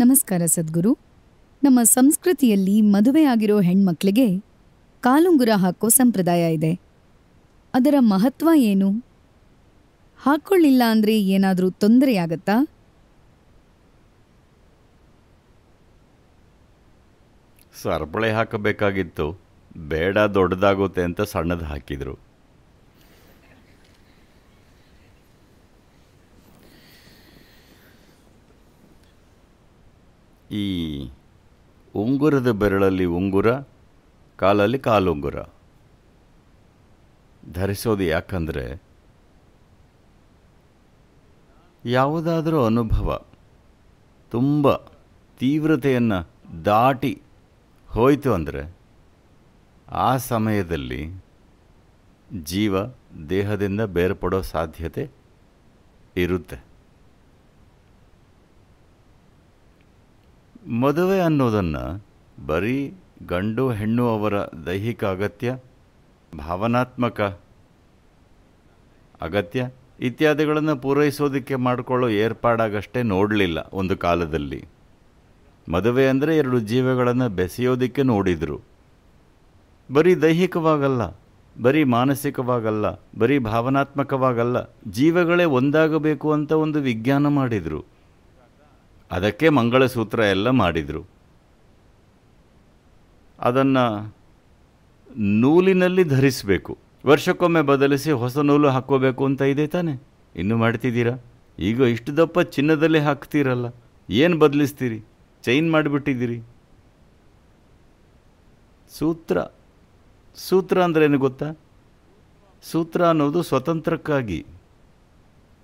ನಮಸ್ಕಾರ ಸದ್ಗುರು ನಮ್ಮ ಸಂಸ್ಕೃತಿಯಲ್ಲಿ ಮದುವೆಯಾಗಿರೋ ಆಗಿರೋ ಹೆಣ್ಮಕ್ಳಿಗೆ ಕಾಲುಂಗುರ ಹಾಕೋ ಸಂಪ್ರದಾಯ ಇದೆ ಅದರ ಮಹತ್ವ ಏನು ಹಾಕ್ಕೊಳ್ಳಿಲ್ಲ ಅಂದರೆ ಏನಾದರೂ ತೊಂದರೆಯಾಗತ್ತಾ ಸರ್ಬಳೆ ಹಾಕಬೇಕಾಗಿತ್ತು ಬೇಡ ದೊಡ್ಡದಾಗುತ್ತೆ ಅಂತ ಸಣ್ಣದು ಹಾಕಿದರು ಈ ಉಂಗುರದ ಬೆರಳಲ್ಲಿ ಉಂಗುರ ಕಾಲಲ್ಲಿ ಕಾಲುಂಗುರ ಧರಿಸೋದು ಯಾಕಂದರೆ ಯಾವುದಾದರೂ ಅನುಭವ ತುಂಬ ತೀವ್ರತೆಯನ್ನು ದಾಟಿ ಹೋಯಿತು ಅಂದರೆ ಆ ಸಮಯದಲ್ಲಿ ಜೀವ ದೇಹದಿಂದ ಬೇರ್ಪಡೋ ಸಾಧ್ಯತೆ ಇರುತ್ತೆ ಮದುವೆ ಅನ್ನೋದನ್ನು ಬರೀ ಗಂಡು ಹೆಣ್ಣು ಅವರ ದೈಹಿಕ ಅಗತ್ಯ ಭಾವನಾತ್ಮಕ ಅಗತ್ಯ ಇತ್ಯಾದಿಗಳನ್ನು ಪೂರೈಸೋದಕ್ಕೆ ಮಾಡಿಕೊಳ್ಳೋ ಏರ್ಪಾಡಾಗಷ್ಟೇ ನೋಡಲಿಲ್ಲ ಒಂದು ಕಾಲದಲ್ಲಿ ಮದುವೆ ಅಂದರೆ ಎರಡು ಜೀವಗಳನ್ನು ಬೆಸೆಯೋದಕ್ಕೆ ನೋಡಿದರು ಬರೀ ದೈಹಿಕವಾಗಲ್ಲ ಬರೀ ಮಾನಸಿಕವಾಗಲ್ಲ ಬರೀ ಭಾವನಾತ್ಮಕವಾಗಲ್ಲ ಜೀವಗಳೇ ಒಂದಾಗಬೇಕು ಅಂತ ಒಂದು ವಿಜ್ಞಾನ ಮಾಡಿದರು ಅದಕ್ಕೆ ಮಂಗಳಸೂತ್ರ ಎಲ್ಲ ಮಾಡಿದರು ಅದನ್ನು ನೂಲಿನಲ್ಲಿ ಧರಿಸಬೇಕು ವರ್ಷಕ್ಕೊಮ್ಮೆ ಬದಲಿಸಿ ಹೊಸ ನೂಲು ಹಾಕ್ಕೋಬೇಕು ಅಂತ ಇದೆ ತಾನೆ ಇನ್ನು ಮಾಡ್ತಿದ್ದೀರಾ ಈಗ ಇಷ್ಟು ದಪ್ಪ ಚಿನ್ನದಲ್ಲಿ ಹಾಕ್ತೀರಲ್ಲ ಏನು ಬದಲಿಸ್ತೀರಿ ಚೈನ್ ಮಾಡಿಬಿಟ್ಟಿದ್ದೀರಿ ಸೂತ್ರ ಸೂತ್ರ ಅಂದ್ರೆ ಏನು ಗೊತ್ತಾ ಸೂತ್ರ ಅನ್ನೋದು ಸ್ವತಂತ್ರಕ್ಕಾಗಿ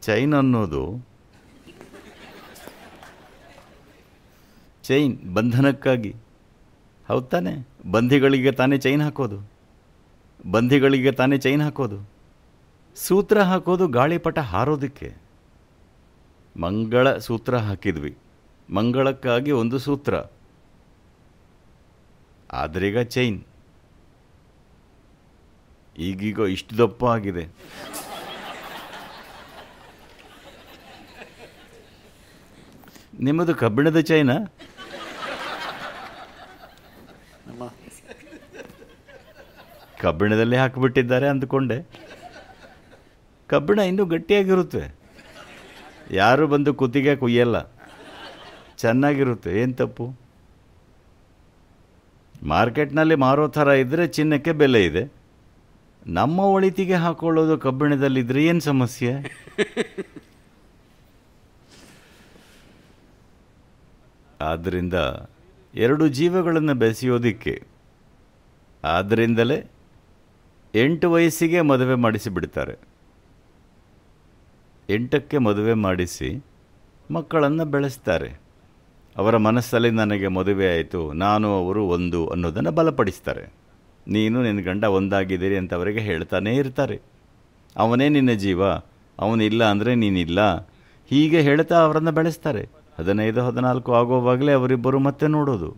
ಚೈನ್ ಅನ್ನೋದು ಚೈನ್ ಬಂಧನಕ್ಕಾಗಿ ಹೌದು ತಾನೆ ಬಂಧಿಗಳಿಗೆ ತಾನೇ ಚೈನ್ ಹಾಕೋದು ಬಂಧಿಗಳಿಗೆ ತಾನೇ ಚೈನ್ ಹಾಕೋದು ಸೂತ್ರ ಹಾಕೋದು ಗಾಳಿಪಟ ಹಾರೋದಕ್ಕೆ ಮಂಗಳ ಸೂತ್ರ ಹಾಕಿದ್ವಿ ಮಂಗಳಕ್ಕಾಗಿ ಒಂದು ಸೂತ್ರ ಆದ್ರೀಗ ಚೈನ್ ಈಗೀಗ ಇಷ್ಟು ದಪ್ಪ ಆಗಿದೆ ನಿಮ್ಮದು ಕಬ್ಬಿಣದ ಚೈನಾ ಕಬ್ಬಿಣದಲ್ಲಿ ಹಾಕಿಬಿಟ್ಟಿದ್ದಾರೆ ಅಂದ್ಕೊಂಡೆ ಕಬ್ಬಿಣ ಇನ್ನೂ ಗಟ್ಟಿಯಾಗಿರುತ್ತೆ ಯಾರು ಬಂದು ಕುತ್ತಿಗೆ ಕುಯ್ಯಲ್ಲ ಚೆನ್ನಾಗಿರುತ್ತೆ ಏನು ತಪ್ಪು ಮಾರ್ಕೆಟ್ನಲ್ಲಿ ಮಾರೋ ಥರ ಇದ್ದರೆ ಚಿನ್ನಕ್ಕೆ ಬೆಲೆ ಇದೆ ನಮ್ಮ ಒಳಿತಿಗೆ ಹಾಕೊಳ್ಳೋದು ಕಬ್ಬಿಣದಲ್ಲಿದ್ದರೆ ಏನು ಸಮಸ್ಯೆ ಆದ್ದರಿಂದ ಎರಡು ಜೀವಗಳನ್ನು ಬೆಸೆಯೋದಿಕ್ಕೆ ಆದ್ದರಿಂದಲೇ ಎಂಟು ವಯಸ್ಸಿಗೆ ಮದುವೆ ಮಾಡಿಸಿ ಬಿಡ್ತಾರೆ ಎಂಟಕ್ಕೆ ಮದುವೆ ಮಾಡಿಸಿ ಮಕ್ಕಳನ್ನು ಬೆಳೆಸ್ತಾರೆ ಅವರ ಮನಸ್ಸಲ್ಲಿ ನನಗೆ ಮದುವೆ ಆಯಿತು ನಾನು ಅವರು ಒಂದು ಅನ್ನೋದನ್ನು ಬಲಪಡಿಸ್ತಾರೆ ನೀನು ನಿನ್ನ ಗಂಡ ಒಂದಾಗಿದ್ದೀರಿ ಅಂತ ಅವರಿಗೆ ಹೇಳ್ತಾನೇ ಇರ್ತಾರೆ ಅವನೇ ನಿನ್ನ ಜೀವ ಅವನಿಲ್ಲ ಅಂದರೆ ನೀನಿಲ್ಲ ಹೀಗೆ ಹೇಳ್ತಾ ಅವರನ್ನು ಬೆಳೆಸ್ತಾರೆ ಹದಿನೈದು ಹದಿನಾಲ್ಕು ಆಗೋವಾಗಲೇ ಅವರಿಬ್ಬರು ಮತ್ತೆ ನೋಡೋದು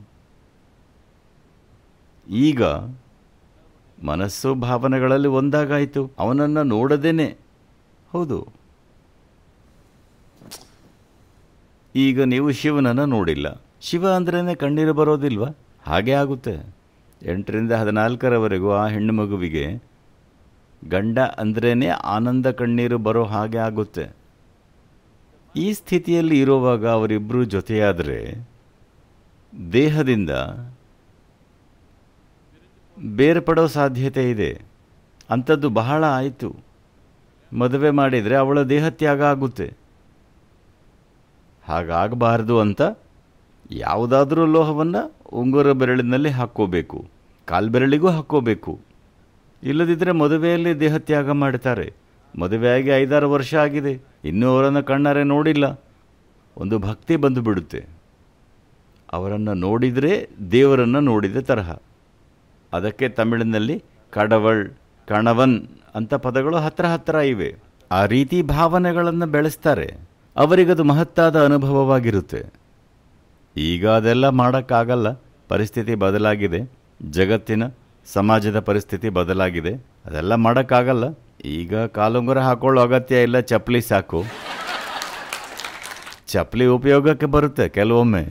ಈಗ ಮನಸ್ಸು ಭಾವನೆಗಳಲ್ಲಿ ಒಂದಾಗಾಯಿತು ಅವನನ್ನು ನೋಡದೇನೆ ಹೌದು ಈಗ ನೀವು ಶಿವನನ್ನು ನೋಡಿಲ್ಲ ಶಿವ ಅಂದ್ರೇ ಕಣ್ಣೀರು ಬರೋದಿಲ್ವ ಹಾಗೆ ಆಗುತ್ತೆ ಎಂಟರಿಂದ ಹದಿನಾಲ್ಕರವರೆಗೂ ಆ ಹೆಣ್ಣು ಮಗುವಿಗೆ ಗಂಡ ಅಂದ್ರೇ ಆನಂದ ಕಣ್ಣೀರು ಬರೋ ಹಾಗೆ ಆಗುತ್ತೆ ಈ ಸ್ಥಿತಿಯಲ್ಲಿ ಇರುವಾಗ ಅವರಿಬ್ಬರು ಜೊತೆಯಾದರೆ ದೇಹದಿಂದ ಬೇರ್ಪಡೋ ಸಾಧ್ಯತೆ ಇದೆ ಅಂಥದ್ದು ಬಹಳ ಆಯಿತು ಮದುವೆ ಮಾಡಿದರೆ ಅವಳ ದೇಹತ್ಯಾಗ ಆಗುತ್ತೆ ಹಾಗಾಗಬಾರದು ಅಂತ ಯಾವುದಾದ್ರೂ ಲೋಹವನ್ನು ಉಂಗುರ ಬೆರಳಿನಲ್ಲಿ ಹಾಕ್ಕೋಬೇಕು ಕಾಲ್ಬೆರಳಿಗೂ ಹಾಕ್ಕೋಬೇಕು ಇಲ್ಲದಿದ್ದರೆ ಮದುವೆಯಲ್ಲಿ ದೇಹತ್ಯಾಗ ಮಾಡ್ತಾರೆ ಮದುವೆಯಾಗಿ ಐದಾರು ವರ್ಷ ಆಗಿದೆ ಇನ್ನೂ ಅವರನ್ನು ಕಣ್ಣಾರೆ ನೋಡಿಲ್ಲ ಒಂದು ಭಕ್ತಿ ಬಂದುಬಿಡುತ್ತೆ ಅವರನ್ನು ನೋಡಿದರೆ ದೇವರನ್ನು ನೋಡಿದ ತರಹ ಅದಕ್ಕೆ ತಮಿಳಿನಲ್ಲಿ ಕಡವಳ್ ಕಣವನ್ ಅಂತ ಪದಗಳು ಹತ್ರ ಹತ್ರ ಇವೆ ಆ ರೀತಿ ಭಾವನೆಗಳನ್ನು ಬೆಳೆಸ್ತಾರೆ ಅವರಿಗದು ಮಹತ್ತಾದ ಅನುಭವವಾಗಿರುತ್ತೆ ಈಗ ಅದೆಲ್ಲ ಮಾಡೋಕ್ಕಾಗಲ್ಲ ಪರಿಸ್ಥಿತಿ ಬದಲಾಗಿದೆ ಜಗತ್ತಿನ ಸಮಾಜದ ಪರಿಸ್ಥಿತಿ ಬದಲಾಗಿದೆ ಅದೆಲ್ಲ ಮಾಡೋಕ್ಕಾಗಲ್ಲ ಈಗ ಕಾಲುಂಗುರ ಹಾಕೊಳ್ಳೋ ಅಗತ್ಯ ಇಲ್ಲ ಚಪ್ಪಲಿ ಸಾಕು ಚಪ್ಪಲಿ ಉಪಯೋಗಕ್ಕೆ ಬರುತ್ತೆ ಕೆಲವೊಮ್ಮೆ